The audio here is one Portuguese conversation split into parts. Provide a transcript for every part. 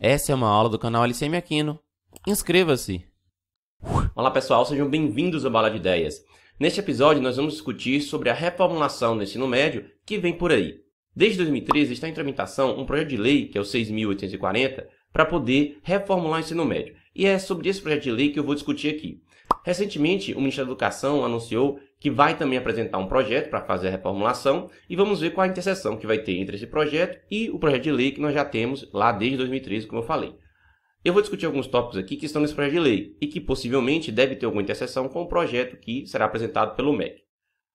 Essa é uma aula do canal Aliceme Aquino. Inscreva-se! Olá pessoal, sejam bem-vindos ao Bala de Ideias. Neste episódio nós vamos discutir sobre a reformulação do ensino médio que vem por aí. Desde 2013 está em tramitação um projeto de lei, que é o 6.840, para poder reformular o ensino médio. E é sobre esse projeto de lei que eu vou discutir aqui. Recentemente, o Ministério da Educação anunciou que vai também apresentar um projeto para fazer a reformulação e vamos ver qual a interseção que vai ter entre esse projeto e o projeto de lei que nós já temos lá desde 2013, como eu falei. Eu vou discutir alguns tópicos aqui que estão nesse projeto de lei e que possivelmente deve ter alguma interseção com o projeto que será apresentado pelo MEC.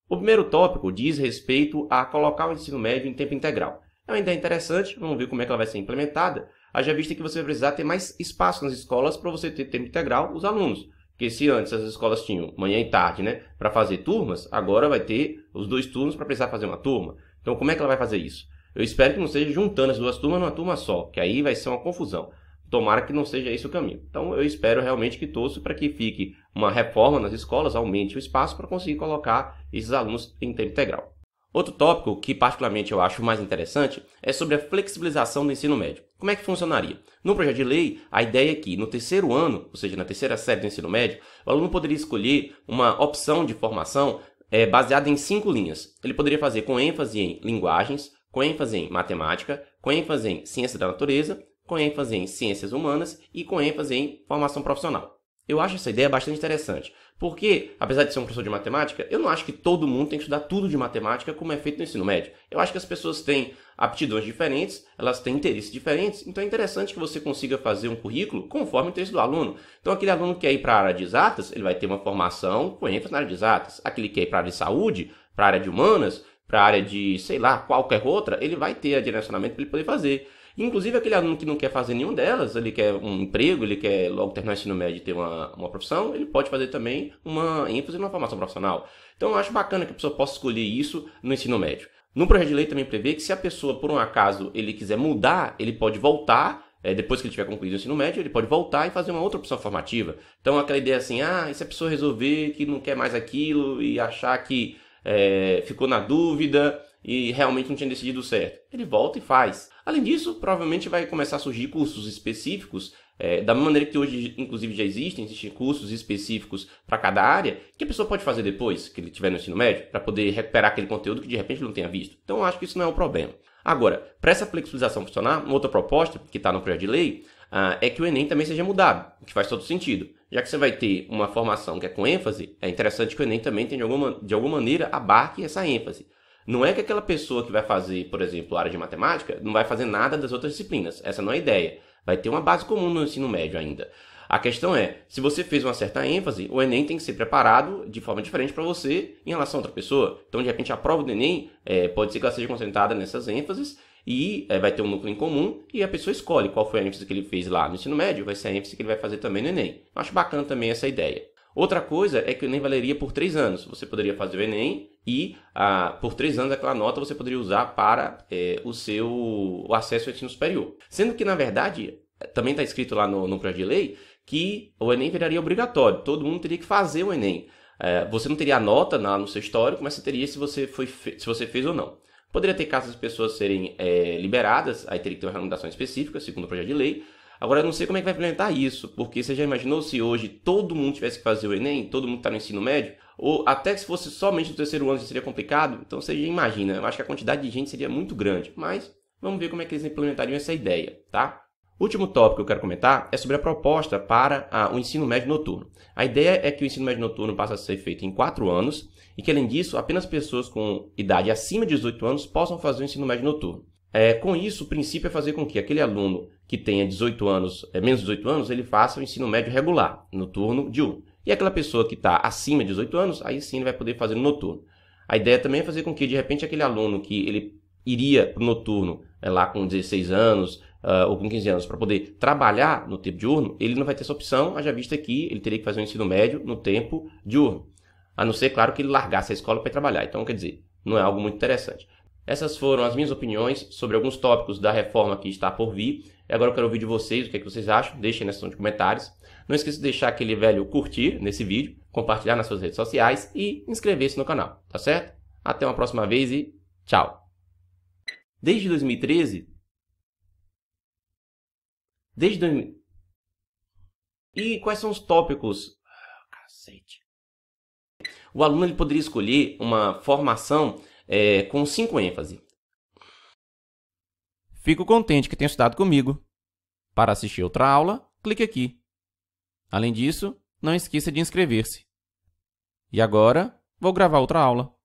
O primeiro tópico diz respeito a colocar o ensino médio em tempo integral. É uma ideia interessante, vamos ver como é que ela vai ser implementada, haja vista que você vai precisar ter mais espaço nas escolas para você ter tempo integral os alunos. Porque se antes as escolas tinham manhã e tarde, né, para fazer turmas, agora vai ter os dois turnos para precisar fazer uma turma. Então, como é que ela vai fazer isso? Eu espero que não seja juntando as duas turmas numa turma só, que aí vai ser uma confusão. Tomara que não seja esse o caminho. Então, eu espero realmente que torço para que fique uma reforma nas escolas, aumente o espaço para conseguir colocar esses alunos em tempo integral. Outro tópico que particularmente eu acho mais interessante é sobre a flexibilização do ensino médio. Como é que funcionaria? No projeto de lei, a ideia é que no terceiro ano, ou seja, na terceira série do ensino médio, o aluno poderia escolher uma opção de formação é, baseada em cinco linhas. Ele poderia fazer com ênfase em linguagens, com ênfase em matemática, com ênfase em ciência da natureza, com ênfase em ciências humanas e com ênfase em formação profissional. Eu acho essa ideia bastante interessante, porque, apesar de ser um professor de matemática, eu não acho que todo mundo tem que estudar tudo de matemática como é feito no ensino médio. Eu acho que as pessoas têm aptidões diferentes, elas têm interesses diferentes, então é interessante que você consiga fazer um currículo conforme o interesse do aluno. Então, aquele aluno que quer ir para a área de exatas, ele vai ter uma formação com ênfase na área de exatas. Aquele que quer ir para a área de saúde, para a área de humanas, para a área de, sei lá, qualquer outra, ele vai ter direcionamento para ele poder fazer inclusive, aquele aluno que não quer fazer nenhum delas, ele quer um emprego, ele quer logo terminar o ensino médio e ter uma, uma profissão, ele pode fazer também uma ênfase numa formação profissional. Então, eu acho bacana que a pessoa possa escolher isso no ensino médio. No projeto de lei também prevê que se a pessoa, por um acaso, ele quiser mudar, ele pode voltar é, depois que ele tiver concluído o ensino médio, ele pode voltar e fazer uma outra opção formativa. Então, aquela ideia assim, ah, e se a pessoa resolver que não quer mais aquilo e achar que é, ficou na dúvida e realmente não tinha decidido certo. Ele volta e faz. Além disso, provavelmente vai começar a surgir cursos específicos, é, da maneira que hoje, inclusive, já existem, existem cursos específicos para cada área, que a pessoa pode fazer depois que ele tiver no ensino médio, para poder recuperar aquele conteúdo que de repente não tenha visto. Então, acho que isso não é um problema. Agora, para essa flexibilização funcionar, uma outra proposta que está no projeto de lei ah, é que o Enem também seja mudado, o que faz todo sentido. Já que você vai ter uma formação que é com ênfase, é interessante que o Enem também tenha de alguma, de alguma maneira abarque essa ênfase. Não é que aquela pessoa que vai fazer, por exemplo, a área de matemática, não vai fazer nada das outras disciplinas. Essa não é a ideia. Vai ter uma base comum no ensino médio ainda. A questão é, se você fez uma certa ênfase, o Enem tem que ser preparado de forma diferente para você em relação a outra pessoa. Então, de repente, a prova do Enem é, pode ser que ela seja concentrada nessas ênfases e é, vai ter um núcleo em comum e a pessoa escolhe qual foi a ênfase que ele fez lá no ensino médio, vai ser a ênfase que ele vai fazer também no Enem. Eu acho bacana também essa ideia. Outra coisa é que o Enem valeria por três anos. Você poderia fazer o Enem e ah, por três anos aquela nota você poderia usar para eh, o seu o acesso ao ensino superior. Sendo que, na verdade, também está escrito lá no, no projeto de lei que o Enem viraria obrigatório, todo mundo teria que fazer o Enem. Eh, você não teria a nota lá no seu histórico, mas você teria se você, foi se você fez ou não. Poderia ter casos de pessoas serem é, liberadas, aí teria que ter uma regulamentação específica, segundo o projeto de lei. Agora, eu não sei como é que vai implementar isso, porque você já imaginou se hoje todo mundo tivesse que fazer o Enem, todo mundo está no ensino médio? Ou até se fosse somente no terceiro ano seria complicado? Então você já imagina, eu acho que a quantidade de gente seria muito grande. Mas vamos ver como é que eles implementariam essa ideia, tá? último tópico que eu quero comentar é sobre a proposta para a, ah, o ensino médio noturno. A ideia é que o ensino médio noturno passe a ser feito em 4 anos e que, além disso, apenas pessoas com idade acima de 18 anos possam fazer o ensino médio noturno. É, com isso, o princípio é fazer com que aquele aluno que tenha 18 anos, é, menos 18 anos, ele faça o ensino médio regular, noturno de 1. E aquela pessoa que está acima de 18 anos, aí sim ele vai poder fazer no noturno. A ideia também é fazer com que, de repente, aquele aluno que ele iria para o noturno é, lá com 16 anos, uh, ou com 15 anos, para poder trabalhar no tempo diurno, ele não vai ter essa opção, haja vista que ele teria que fazer o um ensino médio no tempo diurno. A não ser, claro, que ele largasse a escola para trabalhar. Então, quer dizer, não é algo muito interessante. Essas foram as minhas opiniões sobre alguns tópicos da reforma que está por vir. E agora eu quero ouvir de vocês o que, é que vocês acham. Deixem na seção de comentários. Não esqueça de deixar aquele velho curtir nesse vídeo, compartilhar nas suas redes sociais e inscrever-se no canal, tá certo? Até uma próxima vez e tchau! Desde 2013, Desde 2000. E quais são os tópicos? Ah, cacete. O aluno ele poderia escolher uma formação é, com cinco ênfase. Fico contente que tenha estudado comigo. Para assistir outra aula, clique aqui. Além disso, não esqueça de inscrever-se. E agora, vou gravar outra aula.